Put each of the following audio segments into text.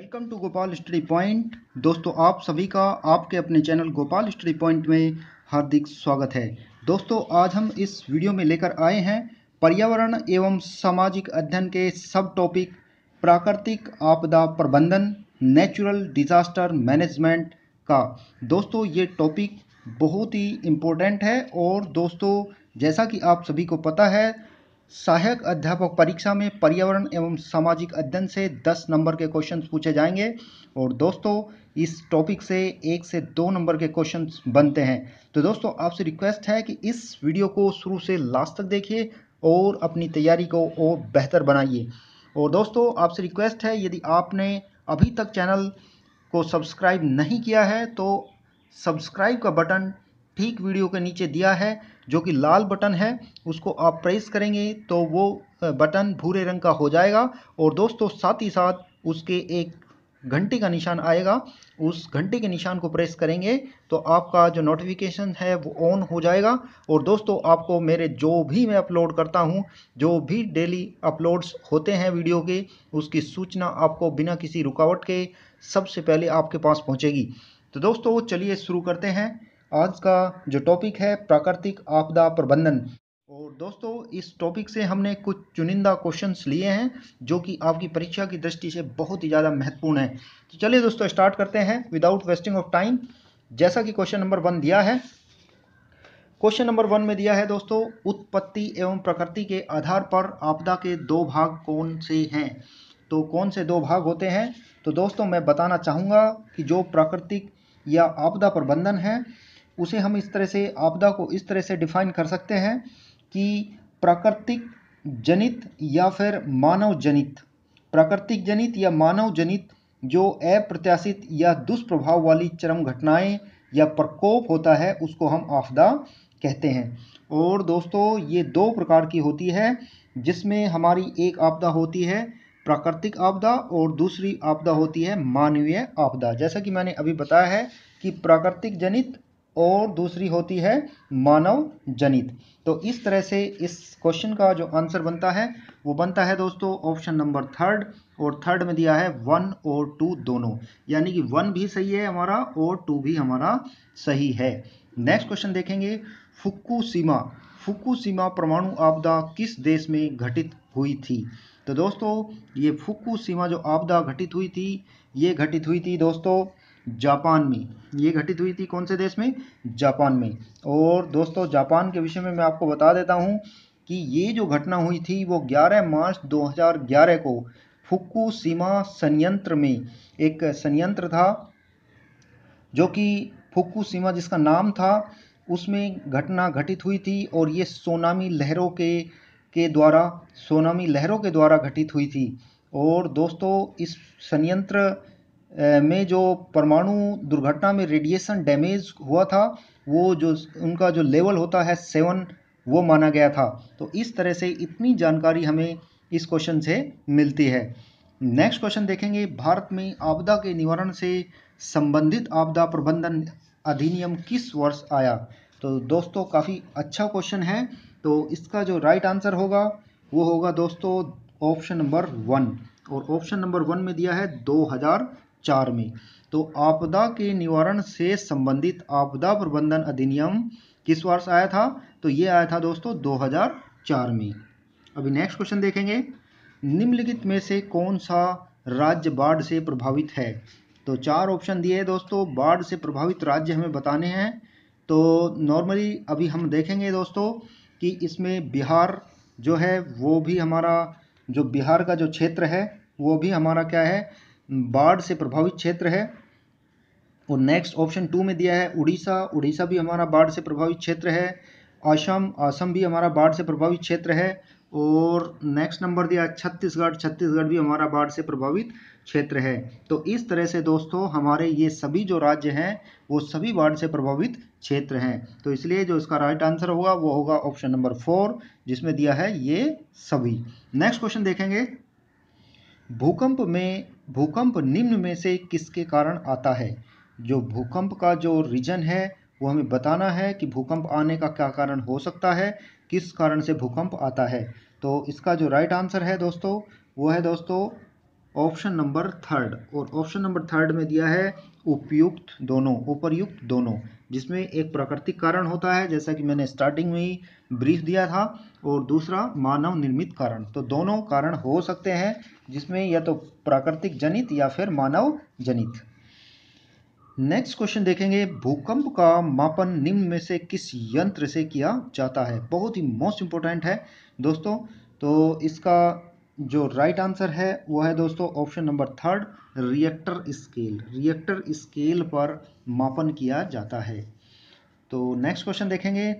welcome to Gopal study point दोस्तों आप सभी का आपके अपने चैनल गोपाल स्टडी पॉइंट में हार्दिक स्वागत है दोस्तों आज हम इस वीडियो में लेकर आए हैं पर्यावरण एवं सामाजिक अध्ययन के सब टॉपिक प्राकृतिक आपदा प्रबंधन नेचुरल डिजास्टर मैनेजमेंट का दोस्तों ये टॉपिक बहुत ही इम्पोर्टेंट है और दोस्तों जैसा कि आप सभी को पता है सहायक अध्यापक परीक्षा में पर्यावरण एवं सामाजिक अध्ययन से 10 नंबर के क्वेश्चन पूछे जाएंगे और दोस्तों इस टॉपिक से एक से दो नंबर के क्वेश्चन बनते हैं तो दोस्तों आपसे रिक्वेस्ट है कि इस वीडियो को शुरू से लास्ट तक देखिए और अपनी तैयारी को और बेहतर बनाइए और दोस्तों आपसे रिक्वेस्ट है यदि आपने अभी तक चैनल को सब्सक्राइब नहीं किया है तो सब्सक्राइब का बटन ठीक वीडियो के नीचे दिया है जो कि लाल बटन है उसको आप प्रेस करेंगे तो वो बटन भूरे रंग का हो जाएगा और दोस्तों साथ ही साथ उसके एक घंटे का निशान आएगा उस घंटे के निशान को प्रेस करेंगे तो आपका जो नोटिफिकेशन है वो ऑन हो जाएगा और दोस्तों आपको मेरे जो भी मैं अपलोड करता हूँ जो भी डेली अपलोड्स होते हैं वीडियो के उसकी सूचना आपको बिना किसी रुकावट के सबसे पहले आपके पास पहुँचेगी तो दोस्तों चलिए शुरू करते हैं आज का जो टॉपिक है प्राकृतिक आपदा प्रबंधन और दोस्तों इस टॉपिक से हमने कुछ चुनिंदा क्वेश्चंस लिए हैं जो कि आपकी परीक्षा की दृष्टि से बहुत ही ज़्यादा महत्वपूर्ण है तो चलिए दोस्तों स्टार्ट करते हैं विदाउट वेस्टिंग ऑफ टाइम जैसा कि क्वेश्चन नंबर वन दिया है क्वेश्चन नंबर वन में दिया है दोस्तों उत्पत्ति एवं प्रकृति के आधार पर आपदा के दो भाग कौन से हैं तो कौन से दो भाग होते हैं तो दोस्तों मैं बताना चाहूँगा कि जो प्राकृतिक या आपदा प्रबंधन है उसे हम इस तरह से आपदा को इस तरह से डिफाइन कर सकते हैं कि प्राकृतिक जनित या फिर मानव जनित प्राकृतिक जनित या मानव जनित जो अप्रत्याशित या दुष्प्रभाव वाली चरम घटनाएं या प्रकोप होता है उसको हम आपदा कहते हैं और दोस्तों ये दो प्रकार की होती है जिसमें हमारी एक आपदा होती है प्राकृतिक आपदा और दूसरी आपदा होती है मानवीय आपदा जैसा कि मैंने अभी बताया है कि प्राकृतिक जनित और दूसरी होती है मानव जनित तो इस तरह से इस क्वेश्चन का जो आंसर बनता है वो बनता है दोस्तों ऑप्शन नंबर थर्ड और थर्ड में दिया है वन और टू दोनों यानी कि वन भी सही है हमारा और टू भी हमारा सही है नेक्स्ट क्वेश्चन देखेंगे सीमा फुक्कू सीमा परमाणु आपदा किस देश में घटित हुई थी तो दोस्तों ये सीमा जो आपदा घटित हुई थी ये घटित हुई थी दोस्तों जापान में ये घटित हुई थी कौन से देश में जापान में और दोस्तों जापान के विषय में मैं आपको बता देता हूँ कि ये जो घटना हुई थी वो 11 मार्च 2011 को फुक्कू सीमा संयंत्र में एक संयंत्र था जो कि फुक्कू सीमा जिसका नाम था उसमें घटना घटित हुई थी और ये सोनामी लहरों के के द्वारा सोनामी लहरों के द्वारा घटित हुई थी और दोस्तों इस संयंत्र में जो परमाणु दुर्घटना में रेडिएशन डैमेज हुआ था वो जो उनका जो लेवल होता है सेवन वो माना गया था तो इस तरह से इतनी जानकारी हमें इस क्वेश्चन से मिलती है नेक्स्ट क्वेश्चन देखेंगे भारत में आपदा के निवारण से संबंधित आपदा प्रबंधन अधिनियम किस वर्ष आया तो दोस्तों काफ़ी अच्छा क्वेश्चन है तो इसका जो राइट आंसर होगा वो होगा दोस्तों ऑप्शन नंबर वन और ऑप्शन नंबर वन में दिया है चार में तो आपदा के निवारण से संबंधित आपदा प्रबंधन अधिनियम किस वर्ष आया था तो ये आया था दोस्तों 2004 में अभी नेक्स्ट क्वेश्चन देखेंगे निम्नलिखित में से कौन सा राज्य बाढ़ से प्रभावित है तो चार ऑप्शन दिए दोस्तों बाढ़ से प्रभावित राज्य हमें बताने हैं तो नॉर्मली अभी हम देखेंगे दोस्तों कि इसमें बिहार जो है वो भी हमारा जो बिहार का जो क्षेत्र है वो भी हमारा क्या है बाढ़ से प्रभावित क्षेत्र है और नेक्स्ट ऑप्शन टू में दिया है उड़ीसा उड़ीसा भी हमारा बाढ़ से प्रभावित क्षेत्र है असम असम भी हमारा बाढ़ से प्रभावित क्षेत्र है और नेक्स्ट नंबर दिया छत्तीसगढ़ छत्तीसगढ़ भी हमारा बाढ़ से प्रभावित क्षेत्र है तो इस तरह से दोस्तों हमारे ये सभी जो राज्य हैं वो सभी बाढ़ से प्रभावित क्षेत्र हैं तो इसलिए जो इसका राइट आंसर होगा वो होगा ऑप्शन नंबर फोर जिसमें दिया है ये सभी नेक्स्ट क्वेश्चन देखेंगे भूकंप में भूकंप निम्न में से किसके कारण आता है जो भूकंप का जो रीजन है वो हमें बताना है कि भूकंप आने का क्या कारण हो सकता है किस कारण से भूकंप आता है तो इसका जो राइट आंसर है दोस्तों वो है दोस्तों ऑप्शन नंबर थर्ड और ऑप्शन नंबर थर्ड में दिया है उपयुक्त दोनों उपरयुक्त दोनों जिसमें एक प्राकृतिक कारण होता है जैसा कि मैंने स्टार्टिंग में ही ब्रीफ दिया था और दूसरा मानव निर्मित कारण तो दोनों कारण हो सकते हैं जिसमें या तो प्राकृतिक जनित या फिर मानव जनित नेक्स्ट क्वेश्चन देखेंगे भूकंप का मापन निम्न में से किस यंत्र से किया जाता है बहुत ही मोस्ट इंपॉर्टेंट है दोस्तों तो इसका जो राइट right आंसर है वो है दोस्तों option number third Richter scale Richter scale पर मापन किया जाता है तो नेक्स्ट क्वेश्चन देखेंगे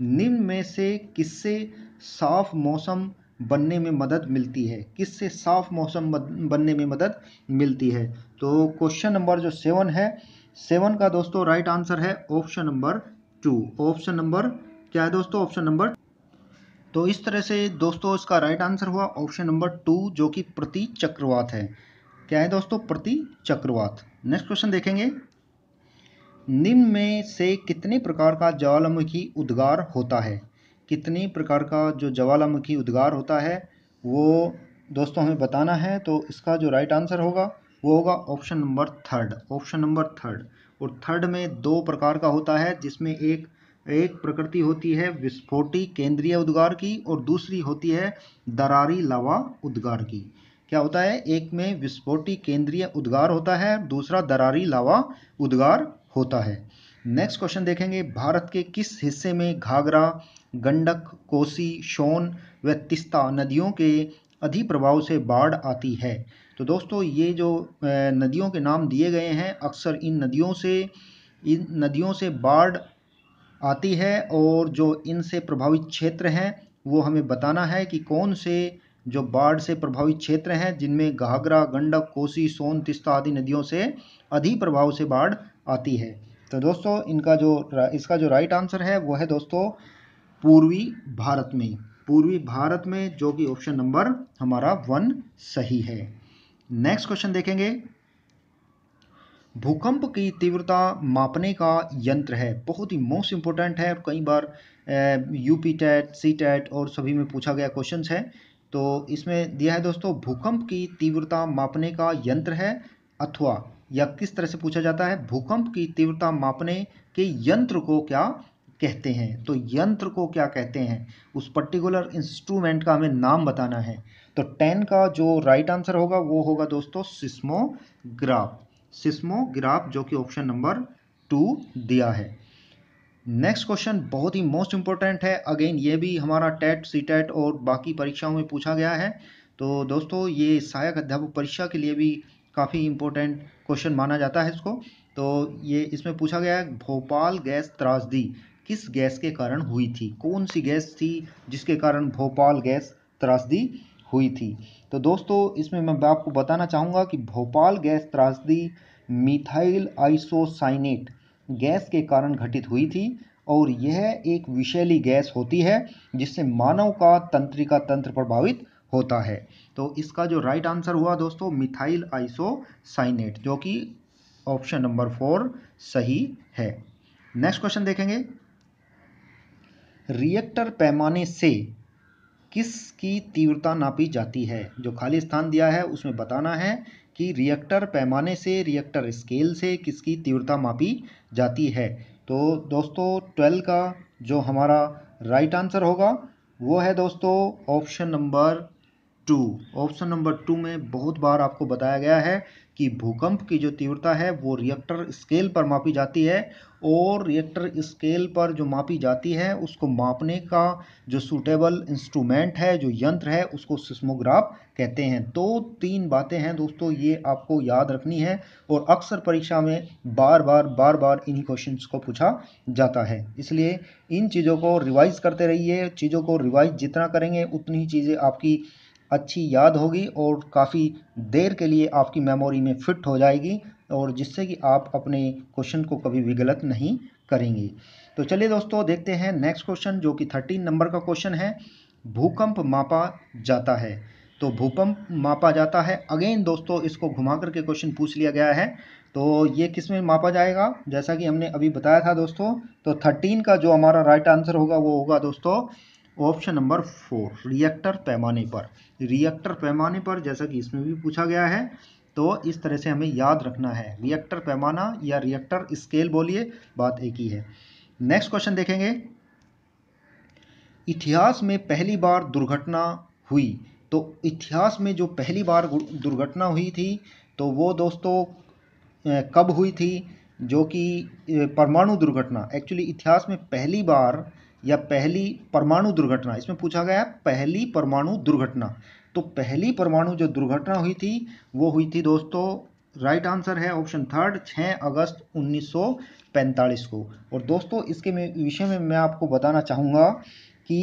निम्न में से किससे साफ मौसम बनने में मदद मिलती है किससे साफ मौसम बनने में मदद मिलती है तो क्वेश्चन नंबर जो सेवन है सेवन का दोस्तों राइट आंसर है option number two option number क्या है दोस्तों ऑप्शन नंबर तो इस तरह से दोस्तों इसका राइट आंसर हुआ ऑप्शन नंबर टू जो कि प्रति चक्रवात है क्या है दोस्तों प्रति चक्रवात नेक्स्ट क्वेश्चन देखेंगे निम्न में से कितने प्रकार का ज्वालामुखी उद्गार होता है कितने प्रकार का जो ज्वालामुखी उद्गार होता है वो दोस्तों हमें बताना है तो इसका जो राइट आंसर होगा वो होगा option number third option number third और थर्ड में दो प्रकार का होता है जिसमें एक एक प्रकृति होती है विस्फोटी केंद्रीय उद्गार की और दूसरी होती है दरारी लावा उद्गार की क्या होता है एक में विस्फोटी केंद्रीय उद्गार होता है दूसरा दरारी लावा उद्गार होता है नेक्स्ट क्वेश्चन देखेंगे भारत के किस हिस्से में घाघरा गंडक कोसी शोन व तिस्ता नदियों के अधि प्रभाव से बाढ़ आती है तो दोस्तों ये जो नदियों के नाम दिए गए हैं अक्सर इन नदियों से इन नदियों से बाढ़ आती है और जो इनसे प्रभावित क्षेत्र हैं वो हमें बताना है कि कौन से जो बाढ़ से प्रभावित क्षेत्र हैं जिनमें घाघरा गंडक कोसी सोन तिस्ता आदि नदियों से अधिक प्रभाव से बाढ़ आती है तो दोस्तों इनका जो इसका जो राइट आंसर है वो है दोस्तों पूर्वी भारत में पूर्वी भारत में जो कि ऑप्शन नंबर हमारा वन सही है नेक्स्ट क्वेश्चन देखेंगे भूकंप की तीव्रता मापने का यंत्र है बहुत ही मोस्ट इंपॉर्टेंट है कई बार यूपी टेट सी टेट और सभी में पूछा गया क्वेश्चंस है तो इसमें दिया है दोस्तों भूकंप की तीव्रता मापने का यंत्र है अथवा या किस तरह से पूछा जाता है भूकंप की तीव्रता मापने के यंत्र को क्या कहते हैं तो यंत्र को क्या कहते हैं उस पर्टिकुलर इंस्ट्रूमेंट का हमें नाम बताना है तो टेन का जो राइट आंसर होगा वो होगा दोस्तों सिस्मोग्राफ सिस्मोग्राफ जो कि ऑप्शन नंबर टू दिया है नेक्स्ट क्वेश्चन बहुत ही मोस्ट इंपॉर्टेंट है अगेन ये भी हमारा टेट सी टेट और बाकी परीक्षाओं में पूछा गया है तो दोस्तों ये सहायक अध्यापक परीक्षा के लिए भी काफ़ी इम्पोर्टेंट क्वेश्चन माना जाता है इसको तो ये इसमें पूछा गया है भोपाल गैस त्रासदी किस गैस के कारण हुई थी कौन सी गैस थी जिसके कारण भोपाल गैस त्रासदी हुई थी तो दोस्तों इसमें मैं आपको बताना चाहूँगा कि भोपाल गैस त्रासदी मिथाइल आइसोसाइनेट गैस के कारण घटित हुई थी और यह एक विषैली गैस होती है जिससे मानव का तंत्रिका तंत्र प्रभावित होता है तो इसका जो राइट आंसर हुआ दोस्तों मिथाइल आइसोसाइनेट जो कि ऑप्शन नंबर फोर सही है नेक्स्ट क्वेश्चन देखेंगे रिएक्टर पैमाने से किसकी तीव्रता नापी जाती है जो खाली स्थान दिया है उसमें बताना है कि रिएक्टर पैमाने से रिएक्टर स्केल से किसकी तीव्रता मापी जाती है तो दोस्तों ट्वेल्व का जो हमारा राइट आंसर होगा वो है दोस्तों option number two option number two में बहुत बार आपको बताया गया है कि भूकंप की जो तीव्रता है वो रिएक्टर स्केल पर मापी जाती है और रिएक्टर स्केल पर जो मापी जाती है उसको मापने का जो सूटेबल इंस्ट्रूमेंट है जो यंत्र है उसको सिस्मोग्राफ कहते हैं तो तीन बातें हैं दोस्तों ये आपको याद रखनी है और अक्सर परीक्षा में बार बार बार बार इन्हीं क्वेश्चन को पूछा जाता है इसलिए इन चीज़ों को रिवाइज़ करते रहिए चीज़ों को रिवाइज जितना करेंगे उतनी ही चीज़ें आपकी अच्छी याद होगी और काफ़ी देर के लिए आपकी मेमोरी में फिट हो जाएगी और जिससे कि आप अपने क्वेश्चन को कभी भी गलत नहीं करेंगी तो चलिए दोस्तों देखते हैं नेक्स्ट क्वेश्चन जो कि थर्टीन नंबर का क्वेश्चन है भूकंप मापा जाता है तो भूकंप मापा जाता है अगेन दोस्तों इसको घुमा करके क्वेश्चन पूछ लिया गया है तो ये किस में मापा जाएगा जैसा कि हमने अभी बताया था दोस्तों तो थर्टीन का जो हमारा राइट आंसर होगा वो होगा दोस्तों ऑप्शन नंबर फोर रिएक्टर पैमाने पर रिएक्टर पैमाने पर जैसा कि इसमें भी पूछा गया है तो इस तरह से हमें याद रखना है रिएक्टर पैमाना या रिएक्टर स्केल बोलिए बात एक ही है नेक्स्ट क्वेश्चन देखेंगे इतिहास में पहली बार दुर्घटना हुई तो इतिहास में जो पहली बार दुर्घटना हुई थी तो वो दोस्तों कब हुई थी जो कि परमाणु दुर्घटना एक्चुअली इतिहास में पहली बार या पहली परमाणु दुर्घटना इसमें पूछा गया पहली परमाणु दुर्घटना तो पहली परमाणु जो दुर्घटना हुई थी वो हुई थी दोस्तों राइट आंसर है ऑप्शन थर्ड 6 अगस्त 1945 को और दोस्तों इसके विषय में मैं आपको बताना चाहूँगा कि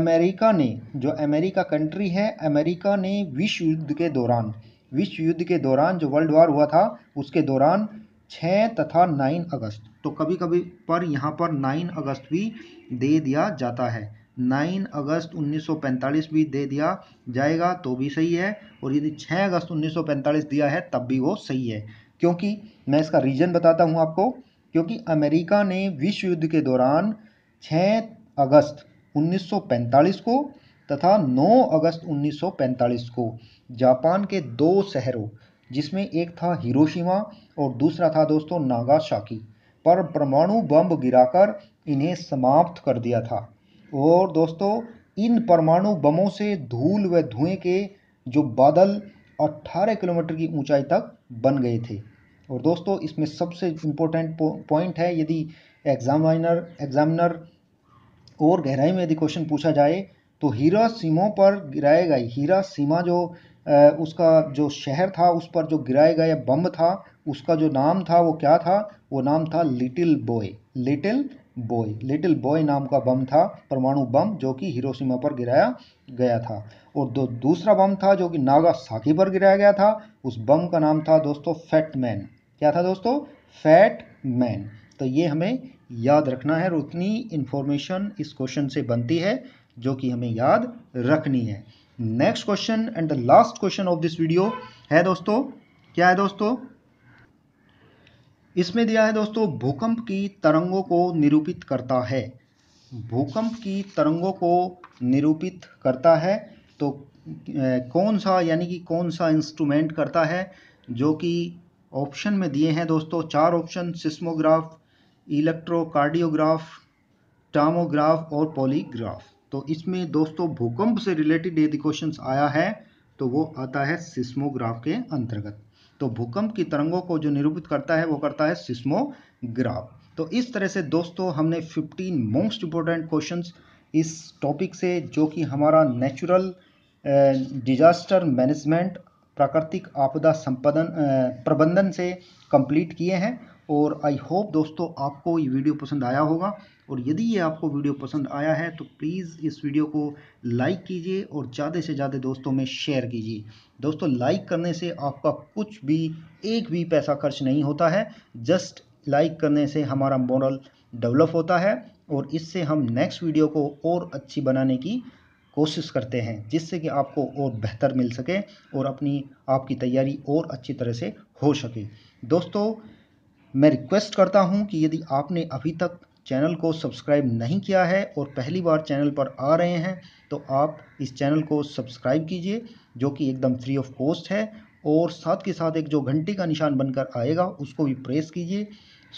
अमेरिका ने जो अमेरिका कंट्री है अमेरिका ने विश्व युद्ध के दौरान विश्व युद्ध के दौरान जो वर्ल्ड वार हुआ था उसके दौरान छः तथा नाइन अगस्त तो कभी कभी पर यहाँ पर नाइन अगस्त भी दे दिया जाता है नाइन अगस्त 1945 भी दे दिया जाएगा तो भी सही है और यदि छः अगस्त 1945 दिया है तब भी वो सही है क्योंकि मैं इसका रीज़न बताता हूँ आपको क्योंकि अमेरिका ने विश्व युद्ध के दौरान छः अगस्त 1945 को तथा 9 अगस्त 1945 को जापान के दो शहरों जिसमें एक था हिरोशिमा और दूसरा था दोस्तों नागाशाकी पर परमाणु बम गिराकर इन्हें समाप्त कर दिया था और दोस्तों इन परमाणु बमों से धूल व धुएं के जो बादल 18 किलोमीटर की ऊंचाई तक बन गए थे और दोस्तों इसमें सबसे इम्पोर्टेंट पॉइंट है यदि एग्जामिनर एग्जामिनर और गहराई में यदि क्वेश्चन पूछा जाए तो हीरा सीमों पर गिराए गए हीरा सीमा जो उसका जो शहर था उस पर जो गिराया गया बम था उसका जो नाम था वो क्या था वो नाम था little boy little boy little boy नाम का बम था परमाणु बम जो कि हिरोशिमा पर गिराया गया था और दो दूसरा बम था जो कि नागा साकी पर गिराया गया था उस बम का नाम था दोस्तों फैट मैन क्या था दोस्तों फैट मैन तो ये हमें याद रखना है और उतनी इन्फॉर्मेशन इस क्वेश्चन से बनती है जो कि हमें याद रखनी है next question and the last question of this video है दोस्तों क्या है दोस्तों इसमें दिया है दोस्तों भूकंप की तरंगों को निरूपित करता है भूकंप की तरंगों को निरूपित करता है तो कौन सा यानी कि कौन सा इंस्ट्रूमेंट करता है जो कि ऑप्शन में दिए हैं दोस्तों चार ऑप्शन सिस्मोग्राफ इलेक्ट्रोकार्डियोग्राफ टामोग्राफ और पॉलीग्राफ तो इसमें दोस्तों भूकंप से रिलेटेड यदि क्वेश्चन आया है तो वो आता है सिस्मोग्राफ के अंतर्गत तो भूकंप की तरंगों को जो निरूपित करता है वो करता है सिस्मोग्राफ तो इस तरह से दोस्तों हमने 15 मोस्ट इम्पोर्टेंट क्वेश्चन इस टॉपिक से जो कि हमारा नेचुरल डिजास्टर मैनेजमेंट प्राकृतिक आपदा संपदन प्रबंधन से कंप्लीट किए हैं और आई होप दोस्तों आपको ये वीडियो पसंद आया होगा और यदि ये आपको वीडियो पसंद आया है तो प्लीज़ इस वीडियो को लाइक कीजिए और ज़्यादा से ज़्यादा दोस्तों में शेयर कीजिए दोस्तों लाइक करने से आपका कुछ भी एक भी पैसा खर्च नहीं होता है जस्ट लाइक करने से हमारा मॉरल डेवलप होता है और इससे हम नेक्स्ट वीडियो को और अच्छी बनाने की कोशिश करते हैं जिससे कि आपको और बेहतर मिल सके और अपनी आपकी तैयारी और अच्छी तरह से हो सके दोस्तों मैं रिक्वेस्ट करता हूं कि यदि आपने अभी तक चैनल को सब्सक्राइब नहीं किया है और पहली बार चैनल पर आ रहे हैं तो आप इस चैनल को सब्सक्राइब कीजिए जो कि एकदम फ्री ऑफ कॉस्ट है और साथ के साथ एक जो घंटी का निशान बनकर आएगा उसको भी प्रेस कीजिए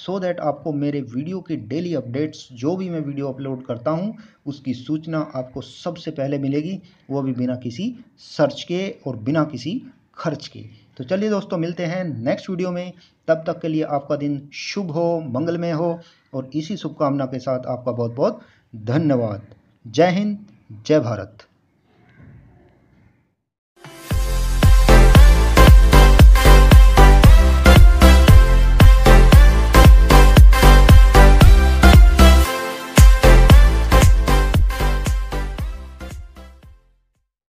सो so दैट आपको मेरे वीडियो के डेली अपडेट्स जो भी मैं वीडियो अपलोड करता हूँ उसकी सूचना आपको सबसे पहले मिलेगी वो भी बिना किसी सर्च के और बिना किसी खर्च के तो चलिए दोस्तों मिलते हैं नेक्स्ट वीडियो में तब तक के लिए आपका दिन शुभ हो मंगलमय हो और इसी शुभकामना के साथ आपका बहुत बहुत धन्यवाद जय हिंद जय भारत